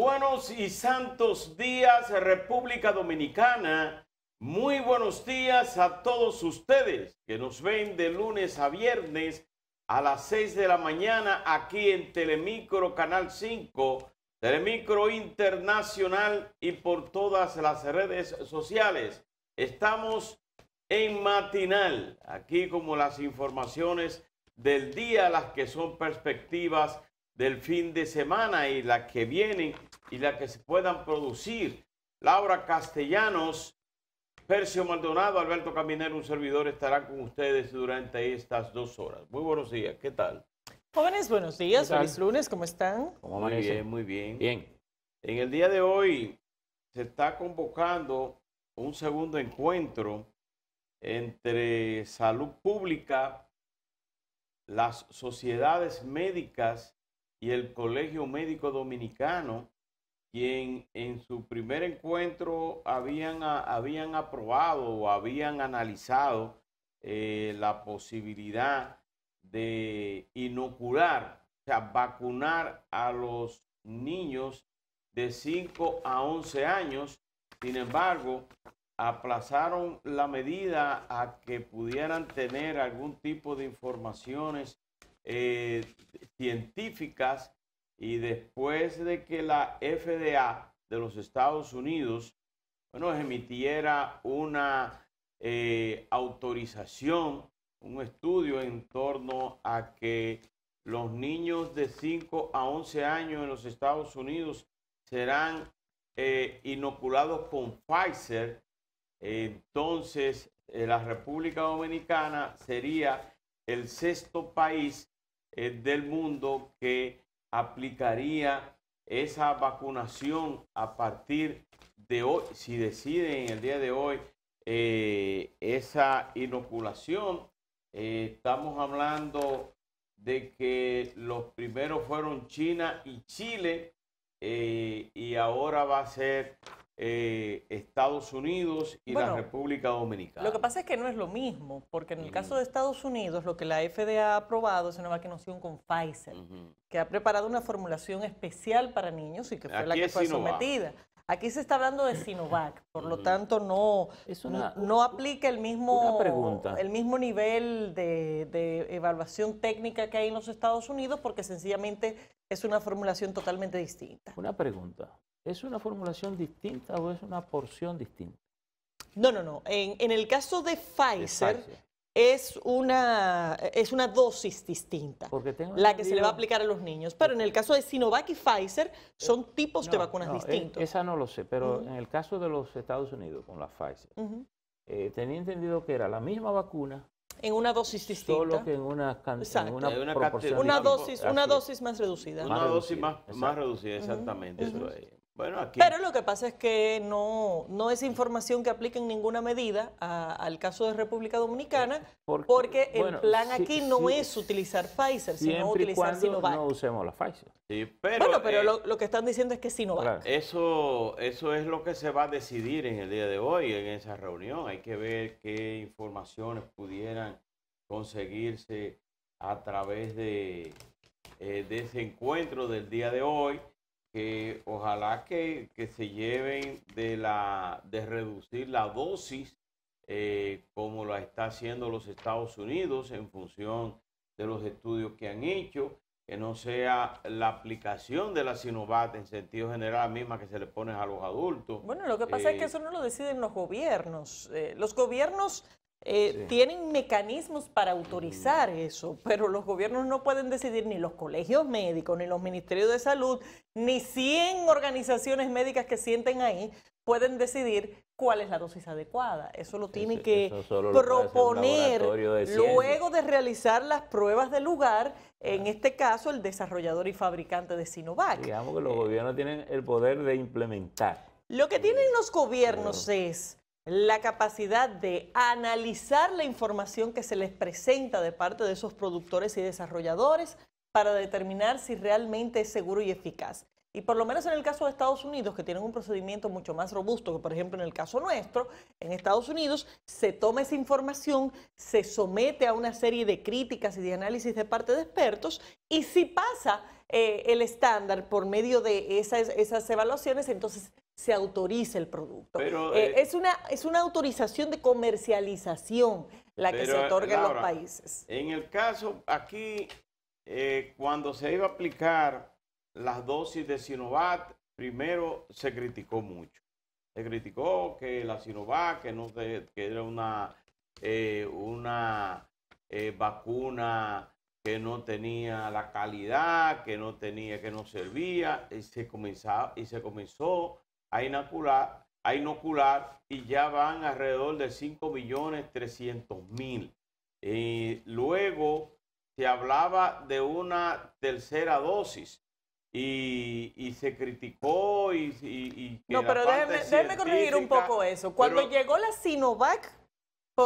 Buenos y santos días, República Dominicana. Muy buenos días a todos ustedes que nos ven de lunes a viernes a las 6 de la mañana aquí en Telemicro Canal 5, Telemicro Internacional y por todas las redes sociales. Estamos en matinal, aquí como las informaciones del día, las que son perspectivas del fin de semana y las que vienen y la que se puedan producir. Laura Castellanos, Percio Maldonado, Alberto Caminero, un servidor estarán con ustedes durante estas dos horas. Muy buenos días, ¿qué tal? Jóvenes, buenos días, feliz lunes, ¿cómo están? muy bien, muy bien. Bien. En el día de hoy se está convocando un segundo encuentro entre salud pública, las sociedades médicas y el Colegio Médico Dominicano quien en su primer encuentro habían, habían aprobado o habían analizado eh, la posibilidad de inocular, o sea, vacunar a los niños de 5 a 11 años. Sin embargo, aplazaron la medida a que pudieran tener algún tipo de informaciones eh, científicas y después de que la FDA de los Estados Unidos, emitiera una eh, autorización, un estudio en torno a que los niños de 5 a 11 años en los Estados Unidos serán eh, inoculados con Pfizer. Entonces, eh, la República Dominicana sería el sexto país del mundo que aplicaría esa vacunación a partir de hoy, si deciden en el día de hoy eh, esa inoculación. Eh, estamos hablando de que los primeros fueron China y Chile eh, y ahora va a ser eh, Estados Unidos y la República Dominicana. Lo que pasa es que no es lo mismo, porque en el caso de Estados Unidos, lo que la FDA ha aprobado es una vacunación con Pfizer, que ha preparado una formulación especial para niños y que fue la que fue sometida. Aquí se está hablando de Sinovac, por lo tanto no, no, aplica el mismo, el mismo nivel de evaluación técnica que hay en los Estados Unidos, porque sencillamente es una formulación totalmente distinta. Una pregunta. ¿Es una formulación distinta o es una porción distinta? No, no, no. En, el caso de Pfizer, Es, una, es una dosis distinta, la que se le va a aplicar a los niños. Pero en el caso de Sinovac y Pfizer son eh, tipos de vacunas eh, distintos. esa no lo sé, pero en el caso de los Estados Unidos con la Pfizer, eh, tenía entendido que era la misma vacuna, en una dosis distinta. Solo que en una, cantidad una, una, proporción una dosis, una dosis más reducida. Una dosis más, reducida, exactamente. Pero lo que pasa es que no, no es información que aplique en ninguna medida a, al caso de República Dominicana, eh, porque, el plan aquí no es utilizar Pfizer, sino utilizar Sinovac. No usemos la Pfizer. pero, bueno, pero eh, lo, que están diciendo es que Sinovac. Eso, eso es lo que se va a decidir en el día de hoy, en esa reunión. Hay que ver qué informaciones pudieran conseguirse a través de, eh, de ese encuentro del día de hoy eh, que ojalá que, se lleven de, la, de reducir la dosis eh, como la está haciendo los Estados Unidos en función de los estudios que han hecho, que no sea la aplicación de la Sinovac en sentido general misma que se le pone a los adultos. Bueno, lo que pasa es que eh, eso no lo deciden los gobiernos. los gobiernos eh, tienen mecanismos para autorizar mm. eso, pero los gobiernos no pueden decidir ni los colegios médicos, ni los ministerios de salud, ni 100 organizaciones médicas que sienten ahí pueden decidir cuál es la dosis adecuada. Eso lo tiene que proponer luego de realizar las pruebas de lugar, en ah. este caso el desarrollador y fabricante de Sinovac. Digamos que los eh. gobiernos tienen el poder de implementar. Lo que tienen los gobiernos es la capacidad de analizar la información que se les presenta de parte de esos productores y desarrolladores para determinar si realmente es seguro y eficaz. Y por lo menos en el caso de Estados Unidos, que tienen un procedimiento mucho más robusto que por ejemplo en el caso nuestro, en Estados Unidos se toma esa información, se somete a una serie de críticas y de análisis de parte de expertos y si pasa eh, el estándar por medio de esas, evaluaciones, entonces se autoriza el producto. Eh, eh, es, una, es una autorización de comercialización la que se otorga en los países. En el caso, aquí, cuando se iba a aplicar las dosis de Sinovac, primero se criticó mucho. Se criticó que la Sinovac, que, no, era una, una vacuna que no tenía la calidad, que no tenía, que no servía, y se, comenzaba, y se comenzó a inocular, a inocular y ya van alrededor de 5 millones 300 mil. Y luego se hablaba de una tercera dosis y, se criticó y... no, pero déjeme, corregir un poco eso. Cuando llegó la Sinovac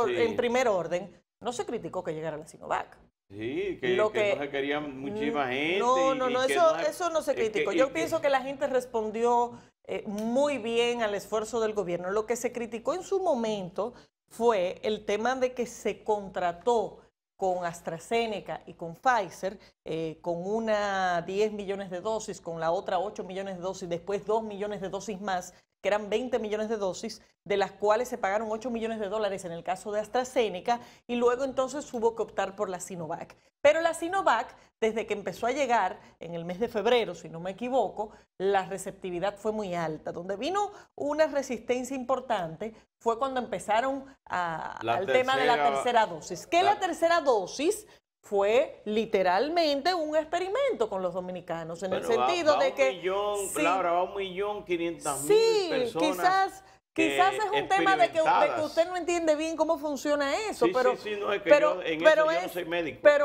en primer orden, no se criticó que llegara la Sinovac. Sí, que, lo no quería muchísima gente. No, no, no, eso, no, eso no se criticó. Yo pienso que, la gente respondió eh, muy bien al esfuerzo del gobierno. Lo que se criticó en su momento fue el tema de que se contrató con AstraZeneca y con Pfizer, eh, con una 10 millones de dosis, con la otra 8 millones de dosis, después 2 millones de dosis más, que eran 20 millones de dosis, de las cuales se pagaron 8 millones de dólares en el caso de AstraZeneca, y luego entonces hubo que optar por la Sinovac. Pero la Sinovac, desde que empezó a llegar en el mes de febrero, si no me equivoco, la receptividad fue muy alta. Donde vino una resistencia importante fue cuando empezaron al tema de la tercera dosis. Que la, tercera dosis fue literalmente un experimento con los dominicanos, en el sentido de que... Un millón, sí, va un millón quinientas mil personas. quizás Quizás es un tema de que, usted no entiende bien cómo funciona eso, pero, es en pero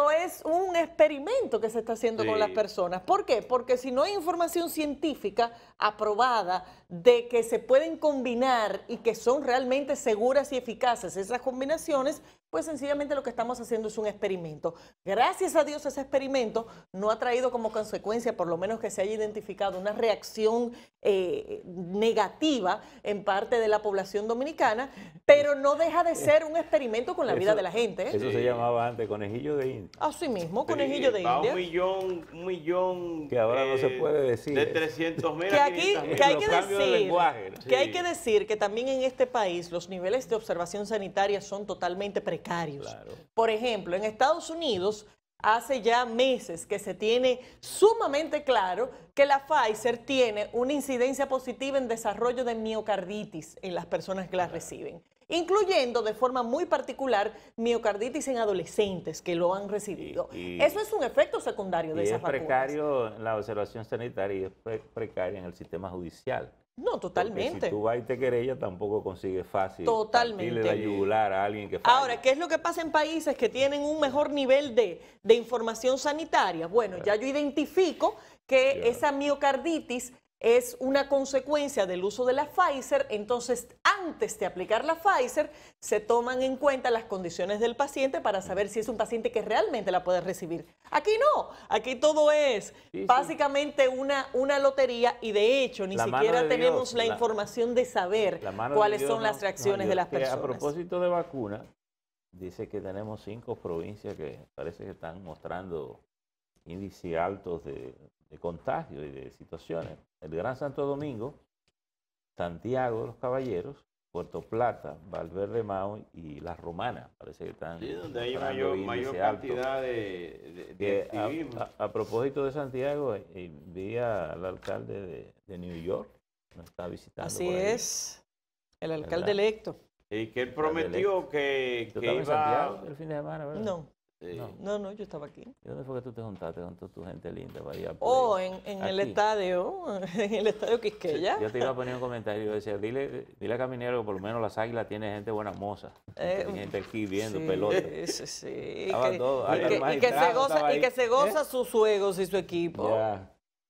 es un experimento que se está haciendo con las personas. ¿Por qué? Porque si no hay información científica aprobada de que se pueden combinar y que son realmente seguras y eficaces esas combinaciones, pues sencillamente lo que estamos haciendo es un experimento. Gracias a Dios ese experimento no ha traído como consecuencia, por lo menos que se haya identificado una reacción eh, negativa en parte de la población dominicana, pero no deja de ser un experimento con la vida de la gente. ¿eh? Eso se llamaba antes conejillo de India. Así mismo, conejillo de India. Un millón, un millón. Que ahora no se eh, puede decir. De 300 mil decir, que hay que decir que también en este país los niveles de observación sanitaria son totalmente precarios. Por ejemplo, en Estados Unidos hace ya meses que se tiene sumamente claro que la Pfizer tiene una incidencia positiva en desarrollo de miocarditis en las personas que la reciben incluyendo de forma muy particular miocarditis en adolescentes que lo han recibido. Eso es un efecto secundario de y esas es precario en la observación sanitaria y es precaria en el sistema judicial. No, totalmente. si tú vas y te querella tampoco consigue fácil. Totalmente. da a alguien que Ahora, ¿qué es lo que pasa en países que tienen un mejor nivel de, información sanitaria? Bueno, ya yo identifico que esa miocarditis es una consecuencia del uso de la Pfizer, entonces antes de aplicar la Pfizer se toman en cuenta las condiciones del paciente para saber si es un paciente que realmente la puede recibir. Aquí no, aquí todo es básicamente Una, una lotería y de hecho ni siquiera tenemos la, información de saber cuáles son las reacciones de las personas. A propósito de vacuna, dice que tenemos cinco provincias que parece que están mostrando índices altos de, contagio y de situaciones. El Gran Santo Domingo, Santiago de los Caballeros, Puerto Plata, Valverde Mao y Las Romanas, parece que están. Sí, donde hay mayor, mayor cantidad de, A, propósito de Santiago, eh, eh, vi al alcalde de, de, New York, nos está visitando. Así es, el alcalde electo. Y que él prometió que, iba. el fin de semana, No. Eh, no. no. yo estaba aquí. ¿Y dónde fue que tú te juntaste con toda tu gente linda Oh, en, en el estadio, en el estadio Quisqueya. yo te iba a poner un comentario, yo decía, dile, dile a Caminero que por lo menos las águilas tiene gente buena moza. Eh, tiene gente aquí viendo, pelota. Sí, sí, y que, se goza, y que se goza sus juegos y su equipo.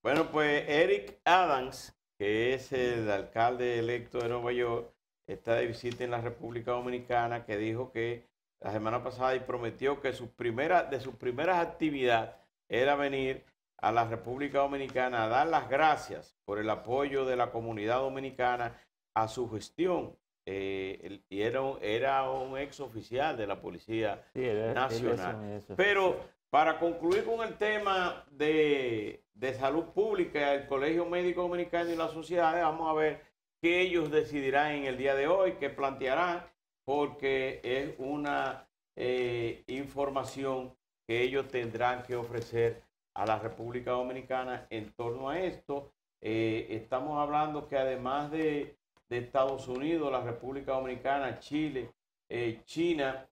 Bueno, pues Eric Adams, que es el alcalde electo de Nueva York, está de visita en la República Dominicana, que dijo que la semana pasada y prometió que sus primeras, de sus primeras actividades era venir a la República Dominicana a dar las gracias por el apoyo de la comunidad dominicana a su gestión. Eh, y era, un ex oficial de la Policía Nacional. Pero para concluir con el tema de, de salud pública, el Colegio Médico Dominicano y las sociedades, vamos a ver qué ellos decidirán en el día de hoy, qué plantearán porque es una eh, información que ellos tendrán que ofrecer a la República Dominicana en torno a esto. Eh, estamos hablando que además de, Estados Unidos, la República Dominicana, Chile, eh, China,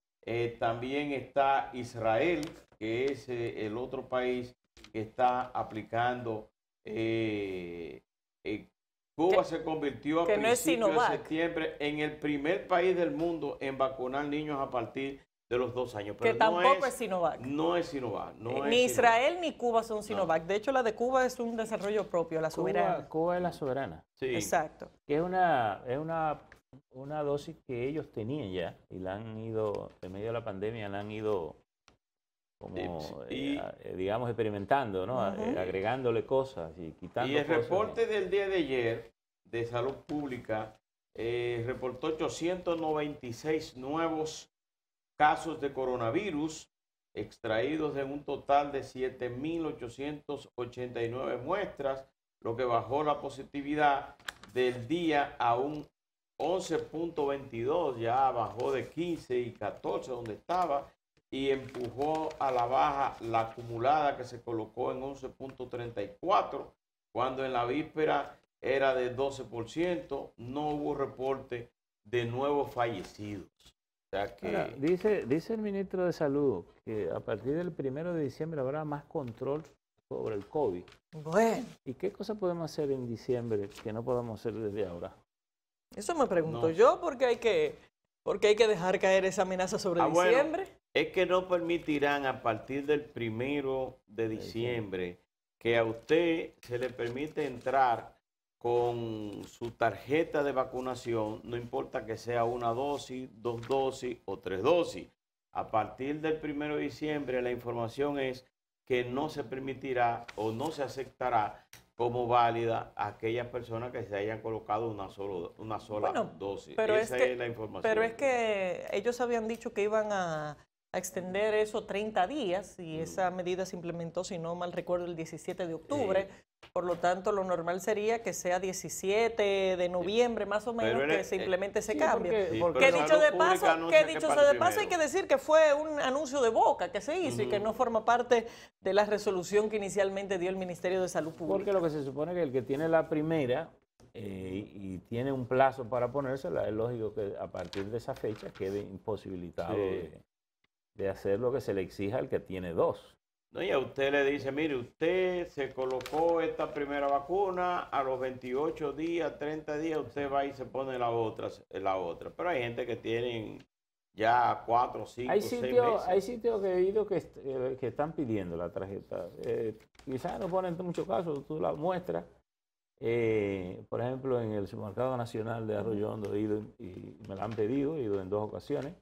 también está Israel, que es el otro país que está aplicando Cuba se convirtió a principios de septiembre en el primer país del mundo en vacunar niños a partir de los dos años. Pero que tampoco es, Sinovac. No es Sinovac. Eh, ni Israel ni Cuba son Sinovac. De hecho, la de Cuba es un desarrollo propio, la soberana. Cuba, es la soberana. Sí. Exacto. Que es una, es una, una dosis que ellos tenían ya y la han ido, en medio de la pandemia, la han ido pues como eh, y, eh, digamos experimentando, ¿no? Eh, agregándole cosas y quitando. Y el reporte del día de ayer de salud pública reportó 896 nuevos casos de coronavirus extraídos de un total de 7.889 muestras, lo que bajó la positividad del día a un 11.22, ya bajó de 15 y 14 donde estaba y empujó a la baja la acumulada que se colocó en 11.34, cuando en la víspera era de 12%, no hubo reporte de nuevos fallecidos. dice, dice el ministro de Salud que a partir del primero de diciembre habrá más control sobre el COVID. Bueno. ¿Y qué cosa podemos hacer en diciembre que no podamos hacer desde ahora? Eso me pregunto yo, porque hay que porque hay que dejar caer esa amenaza sobre ah, diciembre es que no permitirán a partir del primero de diciembre que a usted se le permite entrar con su tarjeta de vacunación, no importa que sea una dosis, dos dosis o tres dosis. A partir del primero de diciembre la información es que no se permitirá o no se aceptará como válida a aquellas personas que se hayan colocado una, sola dosis. Esa es la información. Pero es que ellos habían dicho que iban a extender eso 30 días y mm. esa medida se implementó, si no mal recuerdo, el 17 de octubre. Por lo tanto, lo normal sería que sea 17 de noviembre, más o menos, que e se simplemente se cambio. Porque, que dicho de sea de paso, hay que decir que fue un anuncio de boca que se hizo y que no forma parte de la resolución que inicialmente dio el Ministerio de Salud Pública. Porque lo que se supone que el que tiene la primera eh, y tiene un plazo para ponérsela, es lógico que a partir de esa fecha quede imposibilitado. De, de hacer lo que se le exija al que tiene dos. No, y a usted le dice, mire, usted se colocó esta primera vacuna, a los 28 días, 30 días, usted va y se pone la otra. La otra. Pero hay gente que tienen ya cuatro, cinco, hay seis meses. Hay sitios que he ido eh, que, están pidiendo la tarjeta. Eh, quizás no ponen mucho caso, tú la muestras. Eh, por ejemplo, en el supermercado nacional de Arroyo Hondo he ido y me la han pedido, he ido en dos ocasiones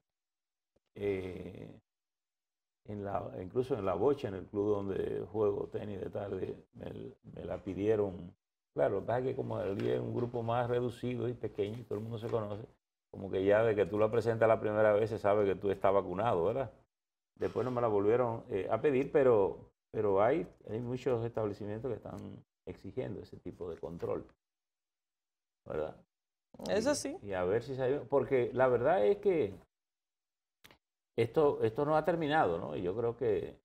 la, incluso en la bocha, en el club donde juego tenis de tarde, me, la pidieron. Claro, lo que es que como el día es un grupo más reducido y pequeño todo el mundo se conoce, como que ya de que tú la presentas la primera vez se sabe que tú estás vacunado, ¿verdad? Después no me la volvieron eh, a pedir, pero, pero hay, muchos establecimientos que están exigiendo ese tipo de control, ¿verdad? Eso sí. Y a ver si se... Porque la verdad es que esto, esto no ha terminado, ¿no? Y yo creo que,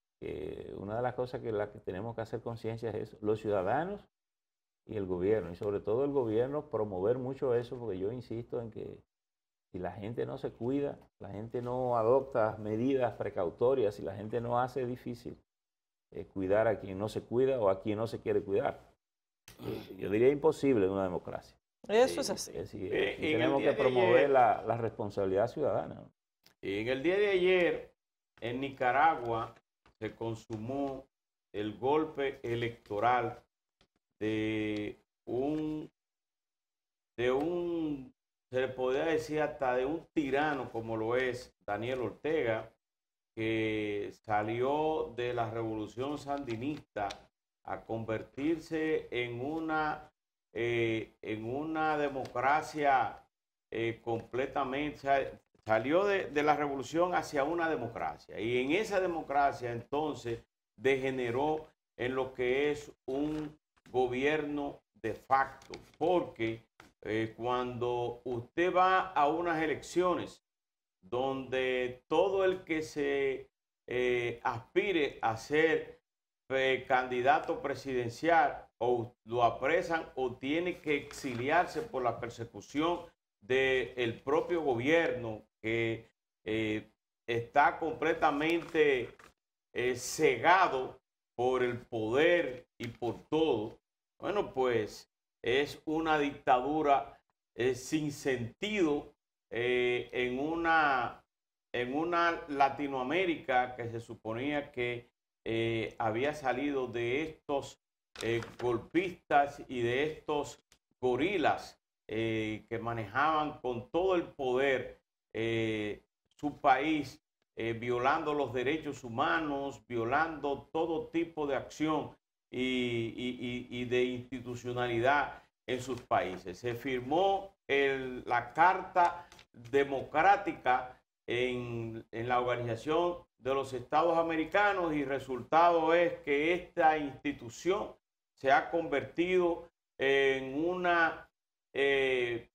una de las cosas que, tenemos que hacer conciencia es los ciudadanos y el gobierno, y sobre todo el gobierno promover mucho eso, porque yo insisto en que si la gente no se cuida, la gente no adopta medidas precautorias, si la gente no hace, difícil eh, cuidar a quien no se cuida o a quien no se quiere cuidar. Eh, yo diría imposible en una democracia. Eso es eh, así. tenemos que promover la, la, responsabilidad ciudadana. ¿no? En el día de ayer, en Nicaragua, se consumó el golpe electoral de un, de un, se le podría decir hasta de un tirano como lo es Daniel Ortega, que salió de la revolución sandinista a convertirse en una, eh, en una democracia eh, completamente, salió de, la revolución hacia una democracia y en esa democracia entonces degeneró en lo que es un gobierno de facto, porque eh, cuando usted va a unas elecciones donde todo el que se eh, aspire a ser eh, candidato presidencial o lo apresan o tiene que exiliarse por la persecución del propio gobierno que eh, está completamente eh, cegado por el poder y por todo, bueno, pues es una dictadura eh, sin sentido en, una, en una Latinoamérica que se suponía que había salido de estos golpistas y de estos gorilas que manejaban con todo el poder eh, su país eh, violando los derechos humanos, violando todo tipo de acción y, de institucionalidad en sus países. Se firmó la Carta Democrática en, la Organización de los Estados Americanos y resultado es que esta institución se ha convertido en una eh,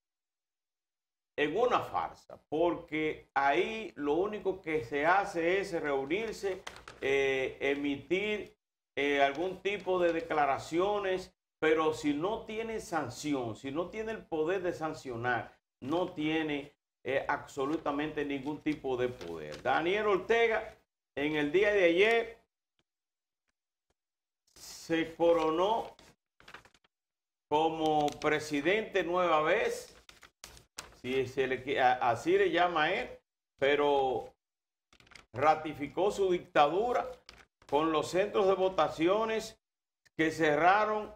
en una farsa, porque ahí lo único que se hace es reunirse, eh, emitir eh, algún tipo de declaraciones, pero si no tiene sanción, si no tiene el poder de sancionar, no tiene eh, absolutamente ningún tipo de poder. Daniel Ortega en el día de ayer se coronó como presidente nueva vez así le llama a él, pero ratificó su dictadura con los centros de votaciones que cerraron,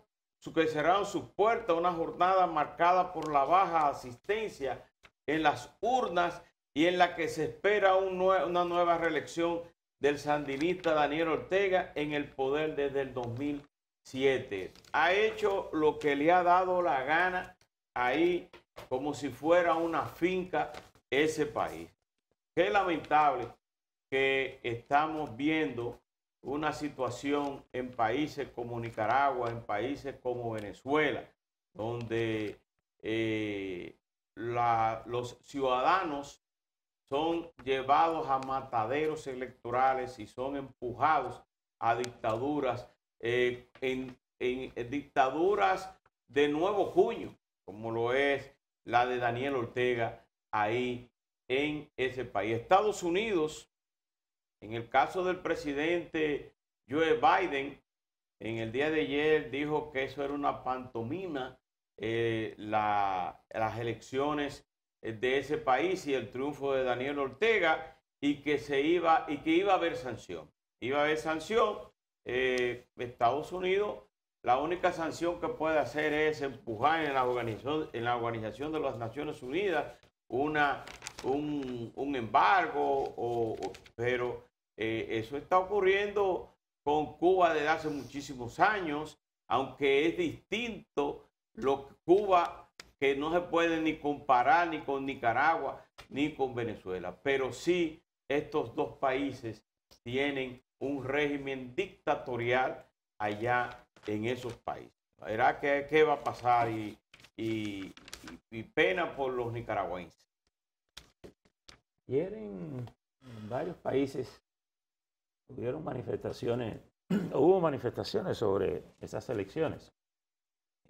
que cerraron sus puertas, una jornada marcada por la baja asistencia en las urnas y en la que se espera una nueva reelección del sandinista Daniel Ortega en el poder desde el 2007. Ha hecho lo que le ha dado la gana ahí como si fuera una finca ese país. Qué lamentable que estamos viendo una situación en países como Nicaragua, en países como Venezuela, donde eh, los ciudadanos son llevados a mataderos electorales y son empujados a dictaduras, eh, en, dictaduras de nuevo cuño, como lo es la de Daniel Ortega ahí en ese país. Estados Unidos, en el caso del presidente Joe Biden, en el día de ayer dijo que eso era una pantomima, eh, las elecciones eh, de ese país y el triunfo de Daniel Ortega y que se iba y que iba a haber sanción. Iba a haber sanción. Eh, Estados Unidos la única sanción que puede hacer es empujar en la Organización, en la organización de las Naciones Unidas una, un, embargo, pero eh, eso está ocurriendo con Cuba desde hace muchísimos años, aunque es distinto lo que Cuba, que no se puede ni comparar ni con Nicaragua ni con Venezuela, pero sí estos dos países tienen un régimen dictatorial allá en esos países. Verá qué, qué va a pasar y, y, pena por los nicaragüenses. Ayer en varios países tuvieron manifestaciones, hubo manifestaciones sobre esas elecciones.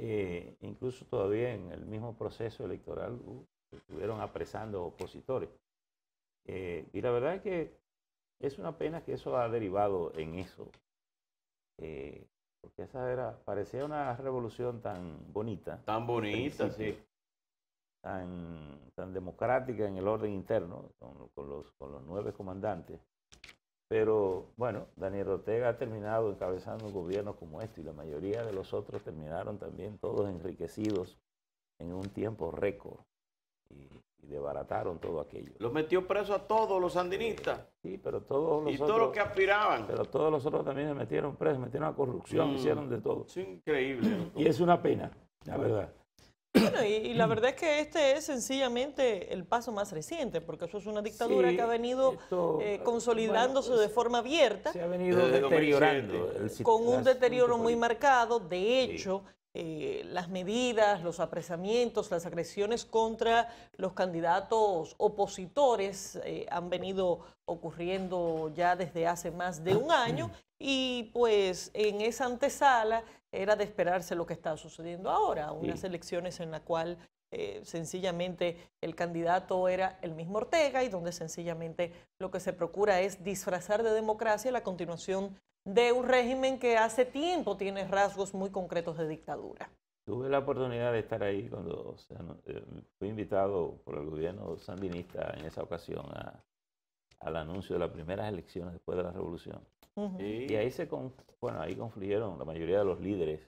Eh, incluso todavía en el mismo proceso electoral estuvieron apresando opositores. Eh, y la verdad es que es una pena que eso ha derivado en eso, eh, porque esa era, parecía una revolución tan bonita. Tan bonita, sí. Tan, democrática en el orden interno, con, los, nueve comandantes. Pero bueno, Daniel Ortega ha terminado encabezando un gobierno como este y la mayoría de los otros terminaron también todos enriquecidos en un tiempo récord y, y todo aquello. Los metió preso a todos los sandinistas. Eh, sí, pero todos los Y todos los que aspiraban. Pero todos los otros también se metieron presos, metieron a corrupción, mm. hicieron de todo. Es increíble. y es una pena, la mm. verdad. Bueno, y, la verdad es que este es sencillamente el paso más reciente, porque eso es una dictadura que ha venido eh, consolidándose de forma abierta. Se ha venido deteriorando. con un deterioro muy marcado. De hecho, eh, las medidas, los apresamientos, las agresiones contra los candidatos opositores eh, han venido ocurriendo ya desde hace más de un año y pues en esa antesala era de esperarse lo que está sucediendo ahora, unas elecciones en la cual eh, sencillamente el candidato era el mismo Ortega y donde sencillamente lo que se procura es disfrazar de democracia la continuación de un régimen que hace tiempo tiene rasgos muy concretos de dictadura. Tuve la oportunidad de estar ahí cuando eh, fui invitado por el gobierno sandinista en esa ocasión al anuncio de las primeras elecciones después de la revolución. Y ahí se bueno, ahí confluyeron la mayoría de los líderes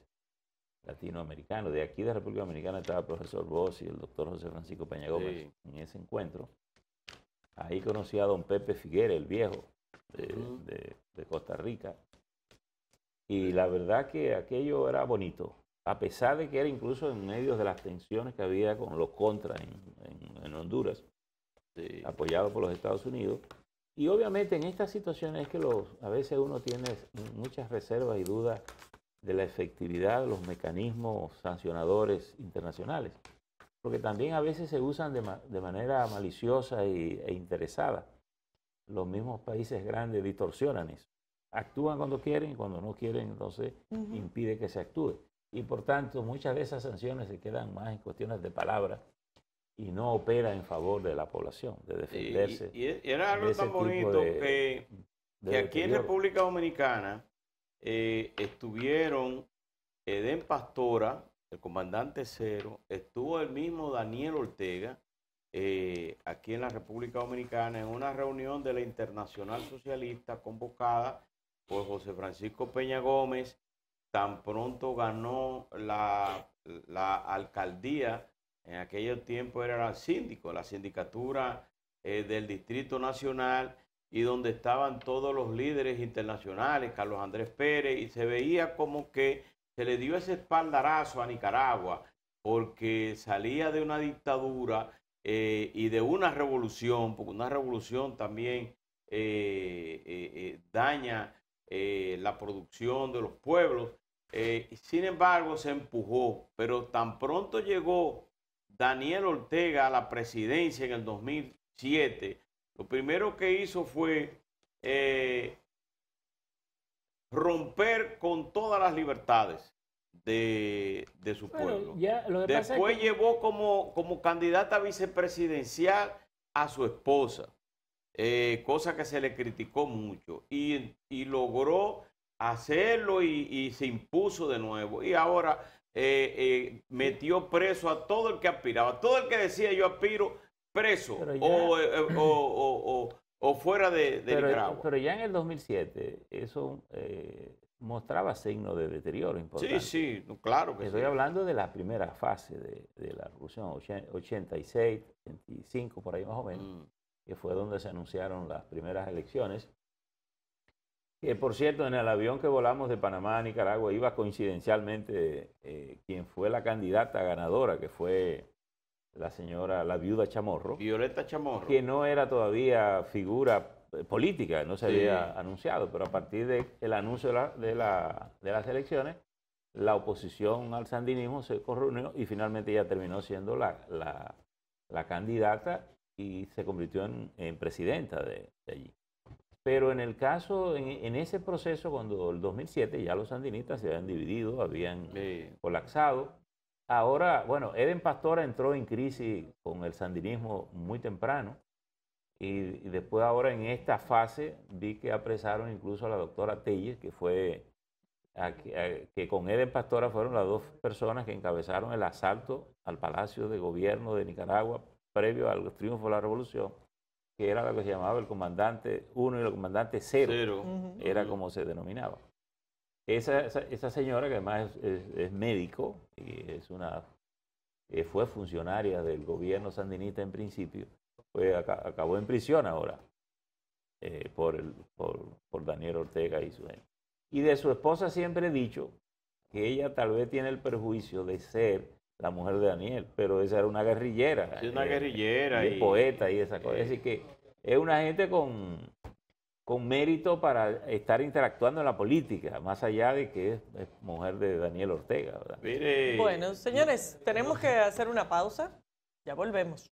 latinoamericano. De aquí de la República Americana estaba el profesor Bosch y el doctor José Francisco Peña Gómez en ese encuentro. Ahí conocí a don Pepe Figueres, el viejo de, Costa Rica. Y la verdad que aquello era bonito, a pesar de que era incluso en medio de las tensiones que había con los contras en, Honduras, apoyado por los Estados Unidos. Y obviamente en estas situaciones es que a veces uno tiene muchas reservas y dudas de la efectividad de los mecanismos sancionadores internacionales, porque también a veces se usan de, manera maliciosa y, e interesada. Los mismos países grandes distorsionan eso. Actúan cuando quieren y cuando no quieren, entonces impide que se actúe. Y por tanto, muchas de esas sanciones se quedan más en cuestiones de palabra y no opera en favor de la población, de defenderse. Y, era algo tan bonito que aquí en República Dominicana eh, estuvieron Edén Pastora, el comandante Cero, estuvo el mismo Daniel Ortega, eh, aquí en la República Dominicana, en una reunión de la Internacional Socialista convocada por José Francisco Peña Gómez, tan pronto ganó la, alcaldía, en aquel tiempo era el síndico, la sindicatura eh, del Distrito Nacional, y donde estaban todos los líderes internacionales, Carlos Andrés Pérez, y se veía como que se le dio ese espaldarazo a Nicaragua, porque salía de una dictadura eh, y de una revolución, porque una revolución también eh, eh, daña la producción de los pueblos. sin embargo, se empujó, pero tan pronto llegó Daniel Ortega a la presidencia en el 2007, lo primero que hizo fue eh, romper con todas las libertades de, su pueblo. Después llevó como, como candidata vicepresidencial a su esposa, eh, cosa que se le criticó mucho, y, logró hacerlo y, se impuso de nuevo. Y ahora eh, metió preso a todo el que aspiraba. Todo el que decía yo aspiro, preso eh, eh, o, o, o, o, fuera de, pero, Pero ya en el 2007 eso eh, mostraba signos de deterioro importante. Sí, sí, claro que Estoy hablando de la primera fase de, de la revolución, 86, 85, por ahí más o menos, mm. que fue donde se anunciaron las primeras elecciones. Que por cierto, en el avión que volamos de Panamá a Nicaragua iba coincidencialmente quien fue la candidata ganadora, que fue la señora, la viuda Chamorro. Violeta Chamorro. Que no era todavía figura eh, política, no se había anunciado, pero a partir del anuncio de, las elecciones, la oposición al sandinismo se corrió y finalmente ella terminó siendo la, candidata y se convirtió en, presidenta de, allí. Pero en el caso, en, ese proceso, cuando el 2007 ya los sandinistas se habían dividido, habían colapsado, ahora, bueno, Eden Pastora entró en crisis con el sandinismo muy temprano y, después ahora en esta fase vi que apresaron incluso a la doctora Telles, que fue, que con Eden Pastora fueron las dos personas que encabezaron el asalto al Palacio de Gobierno de Nicaragua previo al triunfo de la revolución, que era lo que se llamaba el comandante 1 y el comandante 0, era como se denominaba. Esa, señora, que además es, médico, y es una, eh, fue funcionaria del gobierno sandinista en principio, pues acabó en prisión ahora eh, por, por, Daniel Ortega y su gente. Y de su esposa siempre he dicho que ella tal vez tiene el perjuicio de ser la mujer de Daniel, pero esa era una guerrillera. Es una guerrillera. Eh, y, poeta y esa cosa. Es Así que es una gente con, con mérito para estar interactuando en la política, más allá de que es, mujer de Daniel Ortega. Bueno, señores, tenemos que hacer una pausa. Ya volvemos.